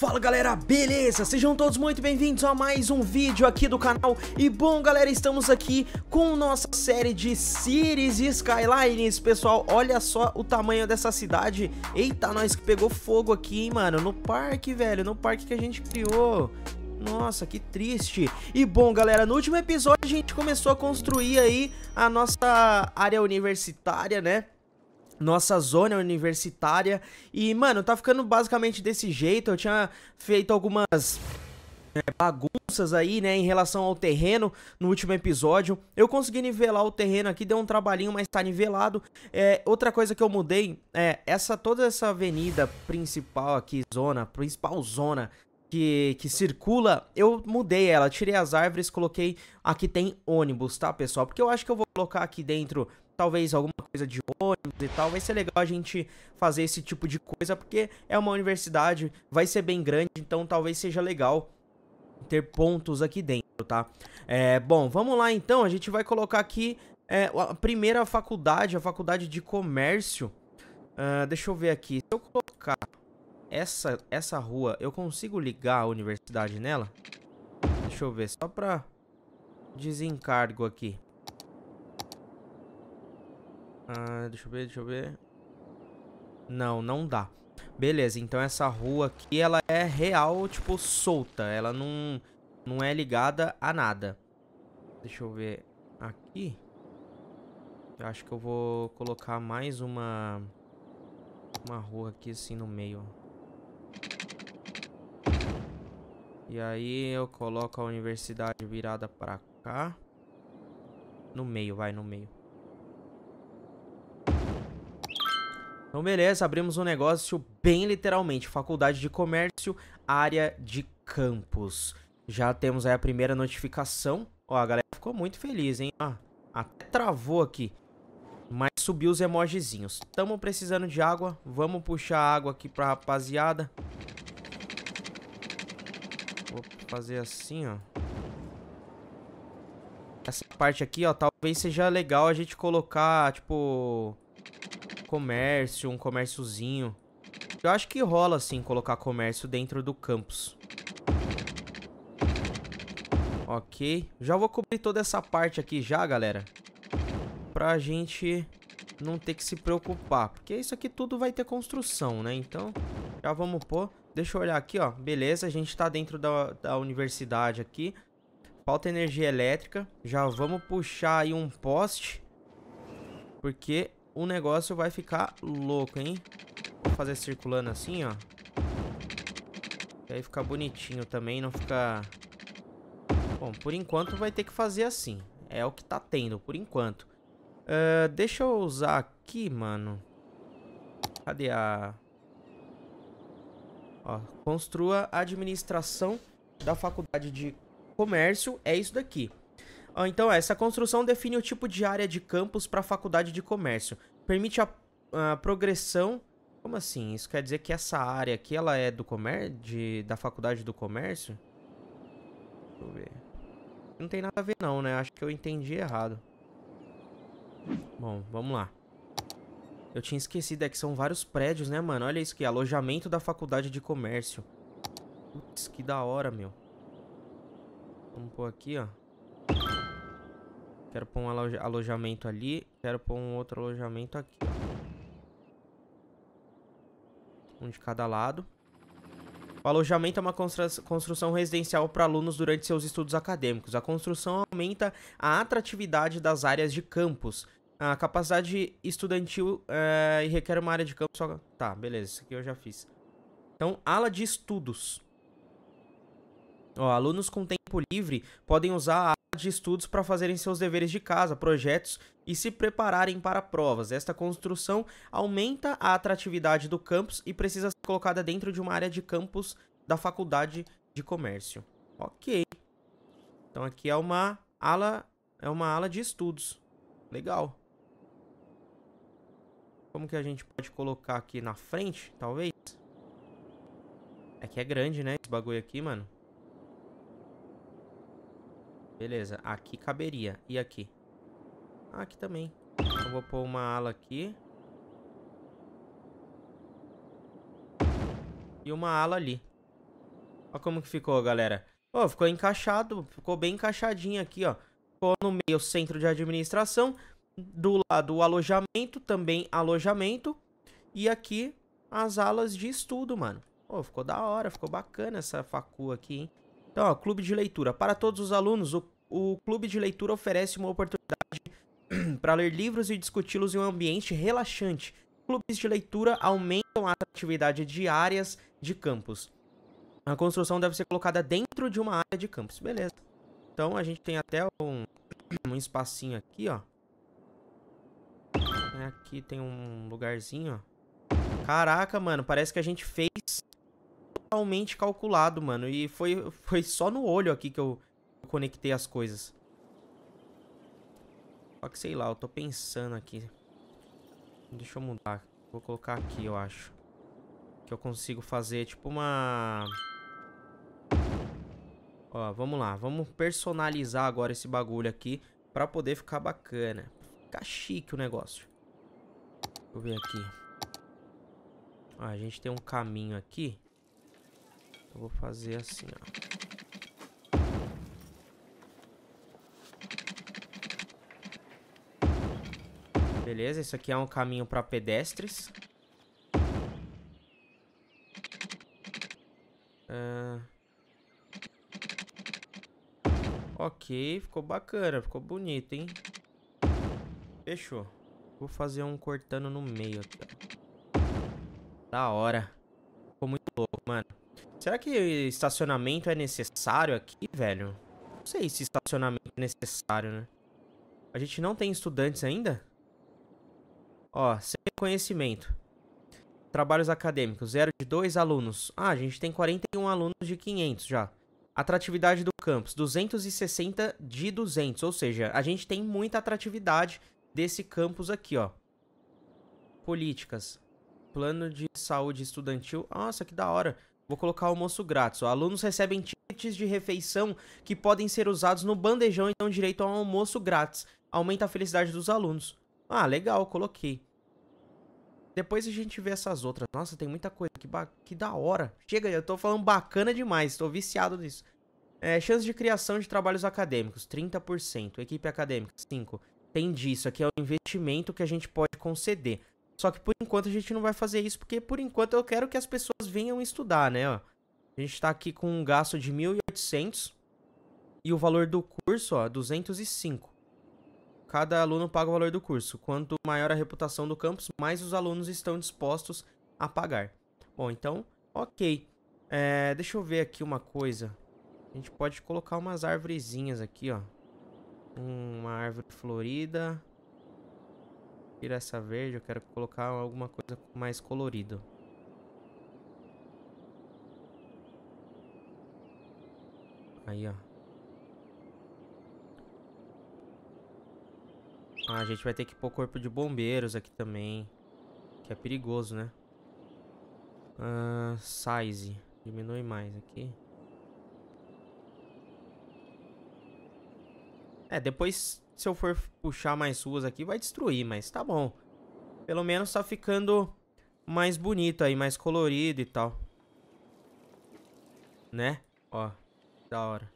Fala galera, beleza? Sejam todos muito bem-vindos a mais um vídeo aqui do canal E bom galera, estamos aqui com nossa série de Cities Skylines Pessoal, olha só o tamanho dessa cidade Eita, nós que pegou fogo aqui, hein, mano No parque, velho, no parque que a gente criou nossa, que triste. E bom, galera, no último episódio a gente começou a construir aí a nossa área universitária, né? nossa zona universitária. E, mano, tá ficando basicamente desse jeito. Eu tinha feito algumas é, bagunças aí, né, em relação ao terreno no último episódio. Eu consegui nivelar o terreno aqui, deu um trabalhinho, mas tá nivelado. É, outra coisa que eu mudei é essa toda essa avenida principal aqui, zona, principal zona que, que, circula, eu mudei ela, tirei as árvores, coloquei aqui tem ônibus, tá, pessoal? Porque eu acho que eu vou colocar aqui dentro talvez alguma coisa de ônibus e tal. Vai ser legal a gente fazer esse tipo de coisa, porque é uma universidade, vai ser bem grande, então talvez seja legal ter pontos aqui dentro, tá? É, bom, vamos lá então, a gente vai colocar aqui é, a primeira faculdade, a faculdade de comércio. Uh, deixa eu ver aqui, se eu colocar essa, essa rua, eu consigo ligar a universidade nela? Deixa eu ver, só pra desencargo aqui. Ah, deixa eu ver, deixa eu ver. Não, não dá. Beleza, então essa rua aqui, ela é real, tipo, solta. Ela não, não é ligada a nada. Deixa eu ver aqui. Eu acho que eu vou colocar mais uma... Uma rua aqui, assim, no meio. E aí eu coloco a universidade virada pra cá. No meio, vai, no meio. Então beleza, abrimos um negócio bem literalmente, faculdade de comércio, área de campus. Já temos aí a primeira notificação. Ó, a galera ficou muito feliz, hein? Ó, até travou aqui. Mas subiu os emojizinhos. Tamo precisando de água. Vamos puxar água aqui pra rapaziada. Vou fazer assim, ó. Essa parte aqui, ó, talvez seja legal a gente colocar, tipo comércio, um comérciozinho. Eu acho que rola, assim, colocar comércio dentro do campus. Ok. Já vou cobrir toda essa parte aqui já, galera. Pra gente não ter que se preocupar. Porque isso aqui tudo vai ter construção, né? Então, já vamos pôr. Deixa eu olhar aqui, ó. Beleza, a gente tá dentro da, da universidade aqui. Falta energia elétrica. Já vamos puxar aí um poste. Porque o negócio vai ficar louco, hein? Vou fazer circulando assim, ó. E aí fica bonitinho também, não fica... Bom, por enquanto vai ter que fazer assim. É o que tá tendo, por enquanto. Uh, deixa eu usar aqui, mano. Cadê a... Ó, construa a administração da faculdade de comércio. É isso daqui. Ah, então, é, essa construção define o tipo de área de campus para a faculdade de comércio. Permite a, a, progressão. Como assim? Isso quer dizer que essa área aqui ela é do comércio, da faculdade do comércio? Deixa eu ver. Não tem nada a ver não, né? Acho que eu entendi errado. Bom, vamos lá. Eu tinha esquecido, é que são vários prédios, né, mano? Olha isso aqui, alojamento da faculdade de comércio. Putz, que da hora, meu. Vamos pôr aqui, ó. Quero pôr um aloja alojamento ali. Quero pôr um outro alojamento aqui. Um de cada lado. O alojamento é uma construção residencial para alunos durante seus estudos acadêmicos. A construção aumenta a atratividade das áreas de campus. A capacidade estudantil é, requer uma área de campus só... Tá, beleza, isso aqui eu já fiz. Então, ala de estudos. Ó, alunos com tempo livre podem usar a de estudos para fazerem seus deveres de casa, projetos e se prepararem para provas. Esta construção aumenta a atratividade do campus e precisa ser colocada dentro de uma área de campus da Faculdade de Comércio. Ok. Então aqui é uma ala, é uma ala de estudos. Legal. Como que a gente pode colocar aqui na frente, talvez? É que é grande, né? Esse bagulho aqui, mano. Beleza, aqui caberia. E aqui? Aqui também. Eu vou pôr uma ala aqui. E uma ala ali. Olha como que ficou, galera. Pô, ficou encaixado, ficou bem encaixadinho aqui, ó. Ficou no meio centro de administração, do lado o alojamento, também alojamento, e aqui as alas de estudo, mano. Pô, ficou da hora, ficou bacana essa facu aqui, hein. Então, ó, clube de leitura. Para todos os alunos, o, o clube de leitura oferece uma oportunidade para ler livros e discuti-los em um ambiente relaxante. Clubes de leitura aumentam a atratividade de áreas de campus. A construção deve ser colocada dentro de uma área de campus. Beleza. Então a gente tem até um, um espacinho aqui, ó. Aqui tem um lugarzinho, ó. Caraca, mano, parece que a gente fez totalmente calculado, mano. E foi, foi só no olho aqui que eu conectei as coisas. Só que sei lá, eu tô pensando aqui. Deixa eu mudar. Vou colocar aqui, eu acho. Que eu consigo fazer tipo uma... Ó, vamos lá. Vamos personalizar agora esse bagulho aqui pra poder ficar bacana. Ficar chique o negócio. Deixa eu ver aqui. Ó, a gente tem um caminho aqui. Eu vou fazer assim, ó. Beleza, isso aqui é um caminho para pedestres. Ah. Ok, ficou bacana, ficou bonito, hein? Fechou. Vou fazer um cortando no meio. aqui. Da hora. Ficou muito louco, mano. Será que estacionamento é necessário aqui, velho? Não sei se estacionamento é necessário, né? A gente não tem estudantes ainda? Ó, sem conhecimento. Trabalhos acadêmicos, 0 de 2 alunos. Ah, a gente tem 41 alunos de 500 já. Atratividade do campus, 260 de 200, ou seja, a gente tem muita atratividade desse campus aqui, ó. Políticas, plano de saúde estudantil. Nossa, que da hora. Vou colocar almoço grátis. Ó. Alunos recebem tickets de refeição que podem ser usados no bandejão e dão direito a um almoço grátis. Aumenta a felicidade dos alunos. Ah, legal, coloquei. Depois a gente vê essas outras. Nossa, tem muita coisa. Que, ba... que da hora. Chega, eu tô falando bacana demais. Tô viciado nisso. É, chance de criação de trabalhos acadêmicos, 30%. Equipe acadêmica, 5%. Tem disso. Aqui é o investimento que a gente pode conceder. Só que por enquanto a gente não vai fazer isso, porque por enquanto eu quero que as pessoas venham estudar, né? Ó, a gente tá aqui com um gasto de 1.800 e o valor do curso, ó, 205. Cada aluno paga o valor do curso. Quanto maior a reputação do campus, mais os alunos estão dispostos a pagar. Bom, então, ok. É, deixa eu ver aqui uma coisa. A gente pode colocar umas árvorezinhas aqui, ó. Uma árvore florida. Tira essa verde, eu quero colocar alguma coisa mais colorido. Aí, ó. Ah, a gente vai ter que pôr corpo de bombeiros aqui também. Que é perigoso, né? Uh, size. Diminui mais aqui. É, depois se eu for puxar mais ruas aqui, vai destruir, mas tá bom. Pelo menos tá ficando mais bonito aí, mais colorido e tal. Né? Ó, da hora.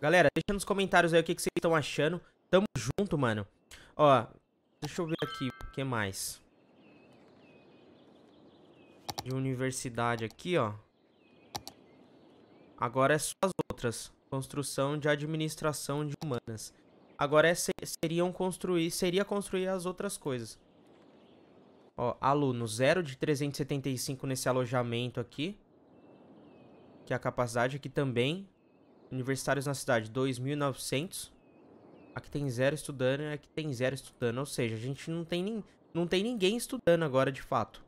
Galera, deixa nos comentários aí o que, que vocês estão achando. Tamo junto, mano. Ó, deixa eu ver aqui o que mais. De universidade aqui, ó. Agora é só as outras construção de administração de humanas. Agora é, seriam construir, seria construir as outras coisas. Ó, aluno 0 de 375 nesse alojamento aqui. Que é a capacidade aqui também. Universitários na cidade, 2.900. Aqui tem zero estudando, aqui tem zero estudando. Ou seja, a gente não tem, nem, não tem ninguém estudando agora de fato.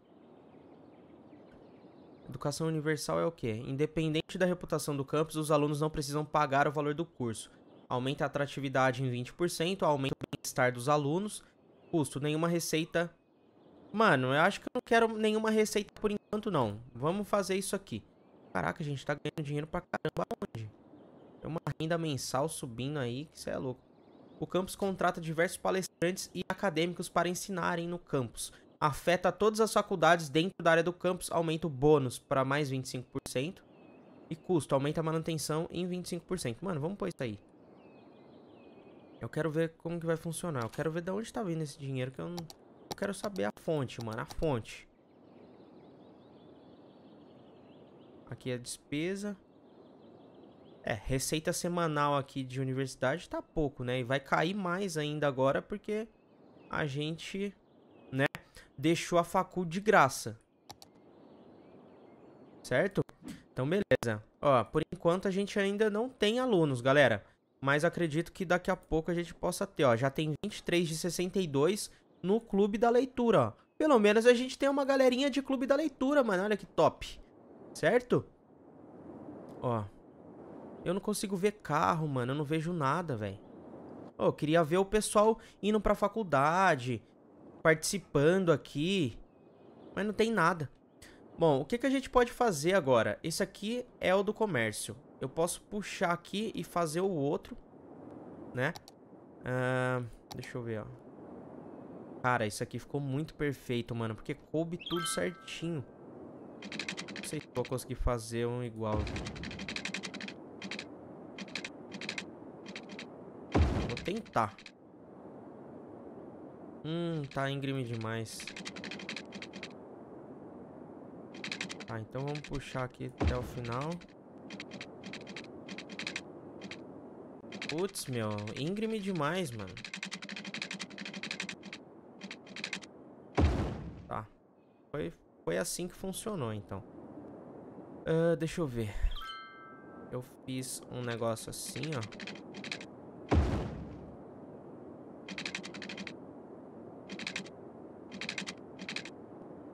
Educação universal é o quê? Independente da reputação do campus, os alunos não precisam pagar o valor do curso. Aumenta a atratividade em 20%, aumenta o bem-estar dos alunos. Custo, nenhuma receita. Mano, eu acho que eu não quero nenhuma receita por enquanto, não. Vamos fazer isso aqui. Caraca, a gente tá ganhando dinheiro pra caramba onde? É uma renda mensal subindo aí, que cê é louco. O campus contrata diversos palestrantes e acadêmicos para ensinarem no campus afeta todas as faculdades dentro da área do campus, aumenta o bônus para mais 25% e custo, aumenta a manutenção em 25%. Mano, vamos pôr isso aí. Eu quero ver como que vai funcionar. Eu quero ver de onde tá vindo esse dinheiro que eu não eu quero saber a fonte, mano, a fonte. Aqui a é despesa. É, receita semanal aqui de universidade tá pouco, né? E vai cair mais ainda agora porque a gente deixou a faculdade de graça. Certo? Então, beleza. Ó, por enquanto a gente ainda não tem alunos, galera. Mas acredito que daqui a pouco a gente possa ter, ó. Já tem 23 de 62 no Clube da Leitura, ó. Pelo menos a gente tem uma galerinha de Clube da Leitura, mano. Olha que top. Certo? Ó. Eu não consigo ver carro, mano. Eu não vejo nada, velho. Oh, eu queria ver o pessoal indo pra faculdade, participando aqui, mas não tem nada. Bom, o que, que a gente pode fazer agora? Esse aqui é o do comércio. Eu posso puxar aqui e fazer o outro, né? Uh, deixa eu ver, ó. Cara, isso aqui ficou muito perfeito, mano, porque coube tudo certinho. Não sei se vou conseguir fazer um igual. Vou tentar. Hum, tá íngreme demais. Tá, então vamos puxar aqui até o final. Putz, meu, íngreme demais, mano. Tá. Foi, foi assim que funcionou, então. Uh, deixa eu ver. Eu fiz um negócio assim, ó.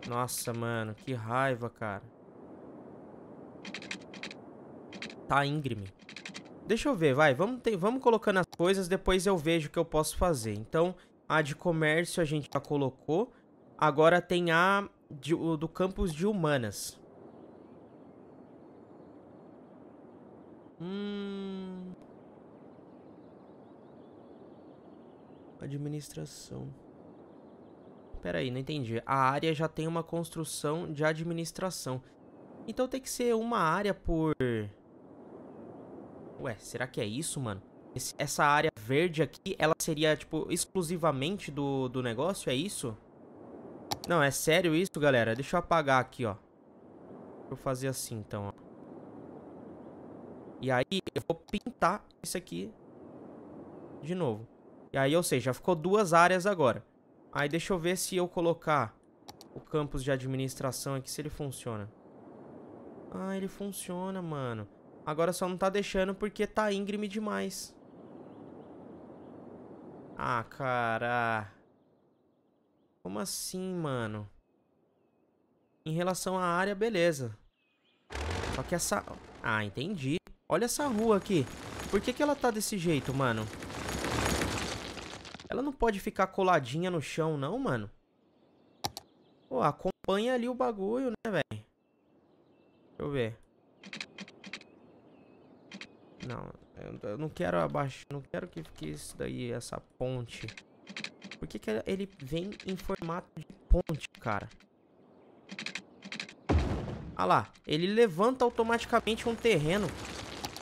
Nossa, mano, que raiva, cara. Tá íngreme. Deixa eu ver, vai. Vamos, vamos colocando as coisas, depois eu vejo o que eu posso fazer. Então, a de comércio a gente já colocou. Agora tem a de, do campus de humanas. Hum... Administração. Pera aí, não entendi. A área já tem uma construção de administração. Então tem que ser uma área por... Ué, será que é isso, mano? Esse, essa área verde aqui, ela seria, tipo, exclusivamente do, do negócio? É isso? Não, é sério isso, galera? Deixa eu apagar aqui, ó. Deixa eu fazer assim, então, ó. E aí, eu vou pintar isso aqui de novo. E aí, ou seja, ficou duas áreas agora. Aí deixa eu ver se eu colocar o campus de administração aqui, se ele funciona. Ah, ele funciona, mano. Agora só não tá deixando porque tá íngreme demais. Ah, cara. Como assim, mano? Em relação à área, beleza. Só que essa... Ah, entendi. Olha essa rua aqui. Por que, que ela tá desse jeito, mano? Ela não pode ficar coladinha no chão, não, mano. Pô, acompanha ali o bagulho, né, velho? Deixa eu ver. Não, eu não quero abaixar, não quero que fique isso daí, essa ponte. Por que, que ele vem em formato de ponte, cara? Ah lá, ele levanta automaticamente um terreno.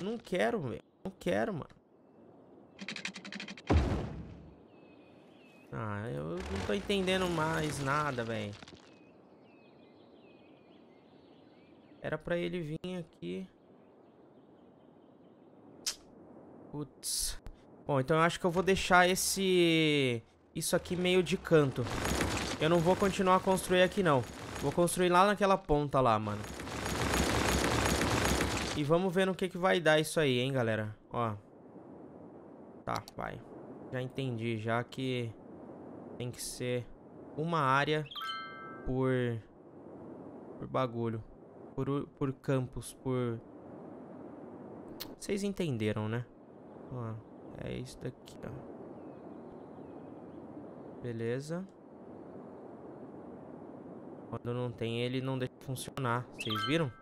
Não quero, velho. Não quero, mano. Ah, eu não tô entendendo mais nada, velho. Era pra ele vir aqui. Putz. Bom, então eu acho que eu vou deixar esse... Isso aqui meio de canto. Eu não vou continuar a construir aqui, não. Vou construir lá naquela ponta lá, mano. E vamos ver no que, que vai dar isso aí, hein, galera. Ó. Tá, vai. Já entendi, já que... Tem que ser uma área por, por bagulho, por, por campus, por... Vocês entenderam, né? Ó, é isso daqui, ó. Beleza. Quando não tem ele, não deixa funcionar. Vocês viram?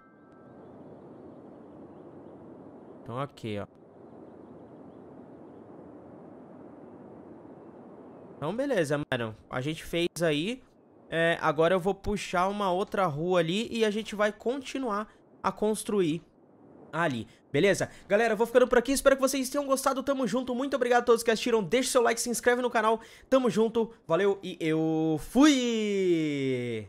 Então aqui, ó. Então, beleza, mano. A gente fez aí. É, agora eu vou puxar uma outra rua ali e a gente vai continuar a construir ali. Beleza? Galera, eu vou ficando por aqui. Espero que vocês tenham gostado. Tamo junto. Muito obrigado a todos que assistiram. Deixe seu like, se inscreve no canal. Tamo junto. Valeu e eu fui!